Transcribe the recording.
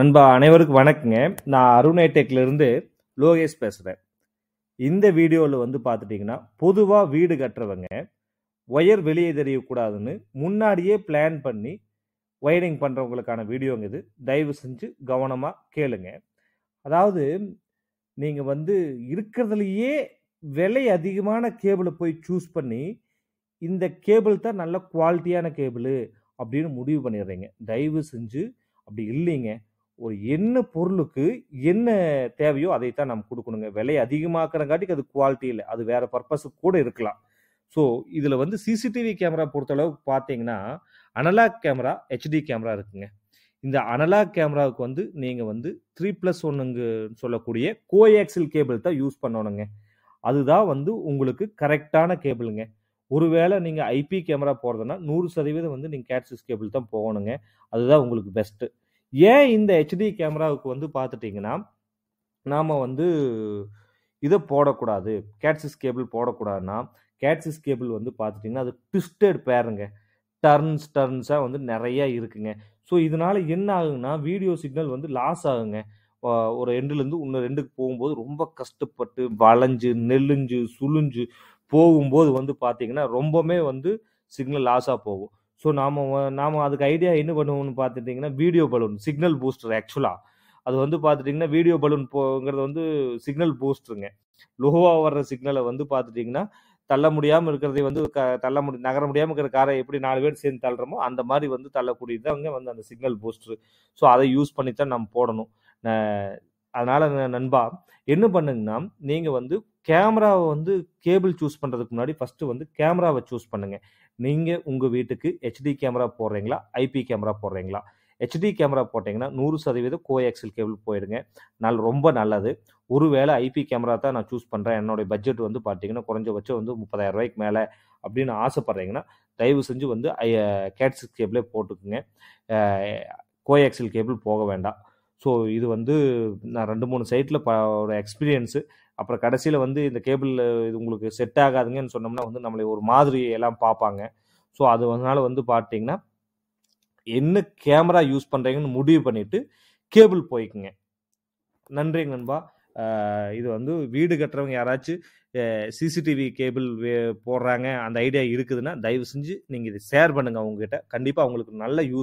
நண்பா அனைவருக்கும் வணக்கங்க நான் அருணேடெக்லேருந்து லோகேஷ் பேசுகிறேன் இந்த வீடியோவில் வந்து பார்த்துட்டிங்கன்னா பொதுவாக வீடு கட்டுறவங்க ஒயர் வெளியே தெரியக்கூடாதுன்னு முன்னாடியே பிளான் பண்ணி ஒயரிங் பண்ணுறவங்களுக்கான வீடியோங்க இது தயவு செஞ்சு கவனமாக கேளுங்க அதாவது நீங்கள் வந்து இருக்கிறதுலையே விலை அதிகமான கேபிளை போய் சூஸ் பண்ணி இந்த கேபிள் தான் நல்ல குவாலிட்டியான கேபிள் அப்படின்னு முடிவு பண்ணிடுறீங்க தயவு செஞ்சு அப்படி இல்லைங்க ஒரு என்ன பொருளுக்கு என்ன தேவையோ அதைத்தான் நம்ம கொடுக்கணுங்க விலை அதிகமாக்குறங்காட்டிக்கு அது குவாலிட்டி இல்லை அது வேற பர்பஸுக்கு கூட இருக்கலாம் ஸோ இதில் வந்து சிசிடிவி கேமரா பொறுத்தளவுக்கு பார்த்தீங்கன்னா அனலாக் கேமரா ஹெச்டி கேமரா இருக்குங்க இந்த அனலாக் கேமராவுக்கு வந்து நீங்கள் வந்து த்ரீ ப்ளஸ் ஒன்னுங்க சொல்லக்கூடிய கோஆக்சில் கேபிள் தான் யூஸ் பண்ணணுங்க அதுதான் வந்து உங்களுக்கு கரெக்டான கேபிளுங்க ஒருவேளை நீங்கள் ஐபி கேமரா போகிறதுனா நூறு சதவீதம் வந்து நீங்கள் கேட்சிஸ் கேபிள் தான் போகணுங்க அதுதான் உங்களுக்கு பெஸ்ட்டு ஏன் இந்த ஹெச்டி கேமராவுக்கு வந்து பார்த்துட்டிங்கன்னா நாம் வந்து இதை போடக்கூடாது கேட்சிஸ் கேபிள் போடக்கூடாதுன்னா கேட்சிஸ் கேபிள் வந்து பார்த்துட்டிங்கன்னா அது ட்விஸ்டட் பேருங்க டர்ன்ஸ் டர்ன்ஸாக வந்து நிறையா இருக்குங்க ஸோ இதனால் என்ன ஆகுங்கன்னா வீடியோ சிக்னல் வந்து லாஸ் ஆகுங்க ஒரு ரெண்டுலேருந்து இன்னொரு ரெண்டுக்கு போகும்போது ரொம்ப கஷ்டப்பட்டு வளைஞ்சு நெல்லுஞ்சு சுழிஞ்சு போகும்போது வந்து பார்த்திங்கன்னா ரொம்பவுமே வந்து சிக்னல் லாஸாக போகும் ஸோ நாம் நாம் அதுக்கு ஐடியா என்ன பண்ணுவோம்னு பார்த்துட்டிங்கன்னா வீடியோ பலூன் சிக்னல் பூஸ்டர் ஆக்சுவலாக அது வந்து பார்த்துட்டிங்கன்னா வீடியோ பலூன் போங்கிறது வந்து சிக்னல் பூஸ்டருங்க லோவாக வர்ற சிக்னலை வந்து பார்த்துட்டிங்கன்னா தள்ள முடியாமல் இருக்கிறதே வந்து க தள்ள முடி நகர முடியாமல் இருக்கிற காரை எப்படி நாலு பேர் சேர்ந்து தள்ளுறமோ அந்த மாதிரி வந்து தள்ளக்கூடியது அவங்க வந்து அந்த சிக்னல் பூஸ்டரு ஸோ அதை யூஸ் பண்ணி தான் நம்ம போடணும் அதனால் நண்பா என்ன பண்ணுங்கன்னா நீங்கள் வந்து கேமராவை வந்து கேபிள் சூஸ் பண்ணுறதுக்கு முன்னாடி ஃபஸ்ட்டு வந்து கேமராவை சூஸ் பண்ணுங்கள் நீங்கள் உங்கள் வீட்டுக்கு ஹெச்டி கேமரா போடுறீங்களா ஐபி கேமரா போடுறீங்களா ஹெச்டி கேமரா போட்டிங்கன்னா நூறு சதவீதம் கோ கேபிள் போயிடுங்க நல் ரொம்ப நல்லது ஒருவேளை ஐபி கேமரா தான் நான் சூஸ் பண்ணுறேன் என்னுடைய பட்ஜெட் வந்து பார்த்தீங்கன்னா குறைஞ்சபட்சம் வந்து முப்பதாயிரம் ரூபாய்க்கு மேலே அப்படின்னு ஆசைப்பட்றீங்கன்னா தயவு செஞ்சு வந்து கேட்ஸ் கேபிளே போட்டுக்குங்க கோஎக்ஸல் கேபிள் போக வேண்டாம் ஸோ இது வந்து நான் ரெண்டு மூணு சைட்டில் ப ஒரு எக்ஸ்பீரியன்ஸு அப்புறம் கடைசியில் வந்து இந்த கேபிளில் இது உங்களுக்கு செட் ஆகாதுங்கன்னு சொன்னோம்னா வந்து நம்மளை ஒரு மாதிரி எல்லாம் பார்ப்பாங்க ஸோ அது அதனால் வந்து பார்த்தீங்கன்னா என்ன கேமரா யூஸ் பண்ணுறீங்கன்னு முடிவு பண்ணிவிட்டு கேபிள் போய்க்குங்க நன்றி நண்பா இது வந்து வீடு கட்டுறவங்க யாராச்சும் சிசிடிவி கேபிள் போடுறாங்க அந்த ஐடியா இருக்குதுன்னா தயவு செஞ்சு நீங்கள் இதை ஷேர் பண்ணுங்கள் அவங்ககிட்ட கண்டிப்பாக அவங்களுக்கு நல்ல யூஸ்